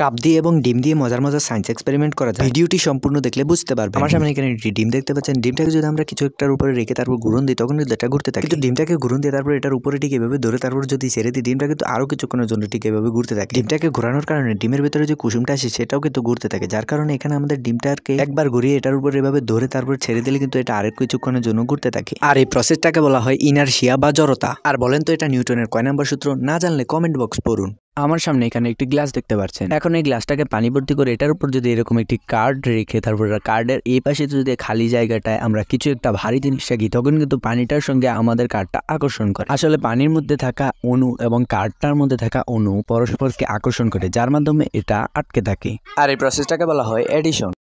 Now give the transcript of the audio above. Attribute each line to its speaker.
Speaker 1: cup দিয়ে এবং ডিম দিয়ে মজার মজার সায়েন্স এক্সপেরিমেন্ট করা যায় ভিডিওটি সম্পূর্ণ দেখলে বুঝতে পারবে আমার সামনে এখানে ডিম দেখতে পাচ্ছেন ডিমটাকে যদি আমরা কিছু একটার উপরে রেখে তারপর গুরুন দিই তখন এটা ঘুরতে থাকে কিন্তু ডিমটাকে ঘুরুন দিয়ে তারপর এটার উপরে ঠিক এভাবে ধরে তারপর যদি ছেড়ে দিই ডিমটা কিন্তু আরও কিছুক্ষণের জন্য ঠিক এভাবে ঘুরতে থাকে ডিমটাকে ঘোরানোর কারণে ডিমের ভিতরে যে কুসুমটা আসে সেটাও কিন্তু ঘুরতে থাকে যার কারণে এখানে আমাদের ডিমটাকে একবার ঘুরিয়ে এটার উপর এভাবে ধরে তারপর ছেড়ে দিলে কিন্তু এটা আরেক কিছুক্ষণের জন্য ঘুরতে থাকে আর এই প্রসেসটাকে বলা হয় ইনার্শিয়া বা জড়তা আর বলেন তো এটা নিউটনের কয় নাম্বার সূত্র না জানলে কমেন্ট বক্স পড়ুন আমার সামনে এখানে একটি গ্লাস দেখতে পাচ্ছেন এখন এই গ্লাসটাকে পানি ভর্তি করে এটার উপর যদি এরকম একটি কার্ড রেখে তারপর কার্ডের এই পাশে যদি খালি জায়গাটায় আমরা কিছু একটা ভারী জিনিস রাখি তখন কিন্তু পানিটার সঙ্গে আমাদের কার্ডটা আকর্ষণ করে আসলে পানির মধ্যে থাকা অণু এবং কার্ডটার মধ্যে থাকা অণু পরস্পরকে আকর্ষণ করে যার মাধ্যমে
Speaker 2: এটা আটকে থাকে
Speaker 3: আর এই প্রসেসটাকে বলা হয় এডিশন